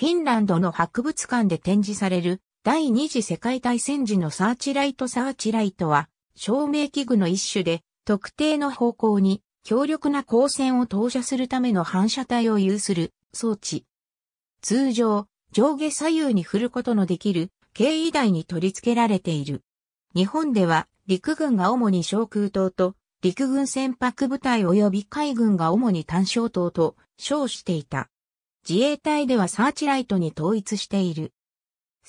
フィンランドの博物館で展示される第二次世界大戦時のサーチライトサーチライトは照明器具の一種で特定の方向に強力な光線を投射するための反射体を有する装置。通常、上下左右に振ることのできる軽緯台に取り付けられている。日本では陸軍が主に昇空島と陸軍船舶部隊及び海軍が主に単小島と称していた。自衛隊ではサーチライトに統一している。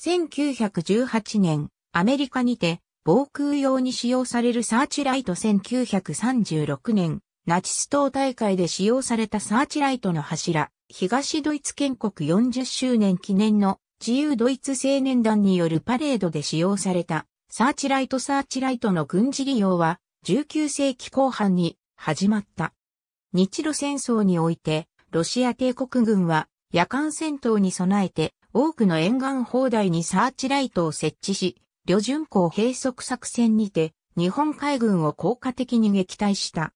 1918年、アメリカにて、防空用に使用されるサーチライト1936年、ナチス党大会で使用されたサーチライトの柱、東ドイツ建国40周年記念の自由ドイツ青年団によるパレードで使用されたサーチライトサーチライトの軍事利用は19世紀後半に始まった。日露戦争においてロシア帝国軍は夜間戦闘に備えて多くの沿岸砲台にサーチライトを設置し、旅順港閉塞作戦にて日本海軍を効果的に撃退した。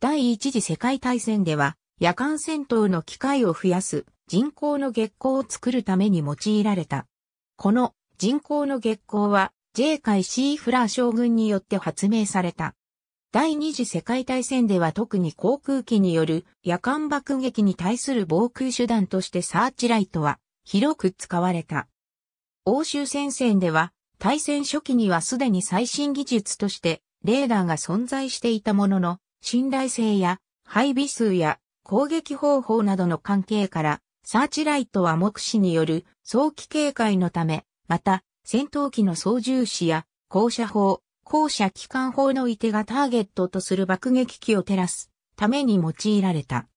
第一次世界大戦では夜間戦闘の機会を増やす人口の月光を作るために用いられた。この人口の月光は J 海シーフラー将軍によって発明された。第二次世界大戦では特に航空機による夜間爆撃に対する防空手段としてサーチライトは広く使われた。欧州戦線では対戦初期にはすでに最新技術としてレーダーが存在していたものの信頼性や配備数や攻撃方法などの関係からサーチライトは目視による早期警戒のため、また戦闘機の操縦士や降車砲、後者機関砲の射手がターゲットとする爆撃機を照らすために用いられた。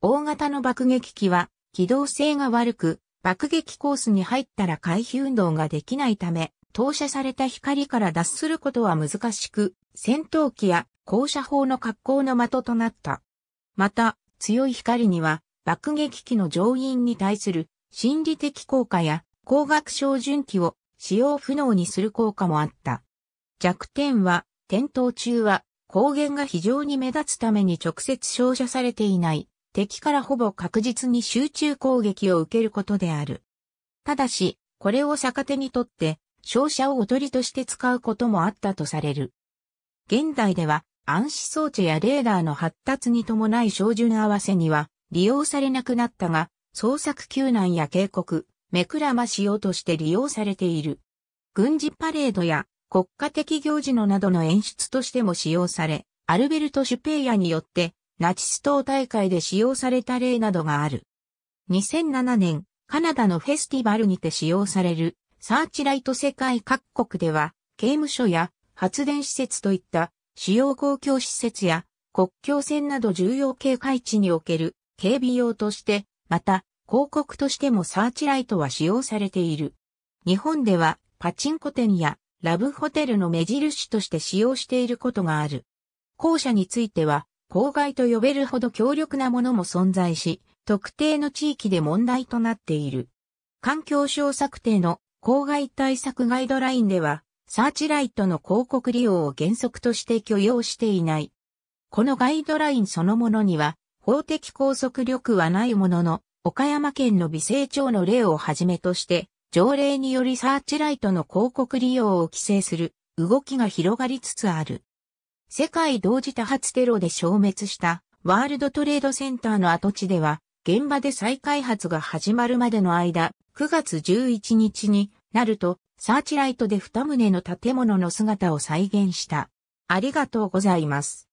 大型の爆撃機は機動性が悪く、爆撃コースに入ったら回避運動ができないため、投射された光から脱することは難しく、戦闘機や高射砲の格好の的となった。また、強い光には爆撃機の乗員に対する心理的効果や光学照準器を使用不能にする効果もあった。弱点は、点灯中は、光源が非常に目立つために直接照射されていない、敵からほぼ確実に集中攻撃を受けることである。ただし、これを逆手にとって、照射をおとりとして使うこともあったとされる。現代では、暗視装置やレーダーの発達に伴い照準合わせには利用されなくなったが、捜索救難や警告、目くらまし用として利用されている。軍事パレードや国家的行事のなどの演出としても使用され、アルベルト・シュペイヤによってナチス党大会で使用された例などがある。2007年、カナダのフェスティバルにて使用されるサーチライト世界各国では、刑務所や発電施設といった主要公共施設や国境線など重要警戒地における警備用として、また広告としてもサーチライトは使用されている。日本ではパチンコ店やラブホテルの目印として使用していることがある。校舎については、公害と呼べるほど強力なものも存在し、特定の地域で問題となっている。環境省策定の公害対策ガイドラインでは、サーチライトの広告利用を原則として許容していない。このガイドラインそのものには、法的拘束力はないものの、岡山県の美成町の例をはじめとして、条例によりサーチライトの広告利用を規制する動きが広がりつつある。世界同時多発テロで消滅したワールドトレードセンターの跡地では、現場で再開発が始まるまでの間、9月11日になると、サーチライトで2棟の建物の姿を再現した。ありがとうございます。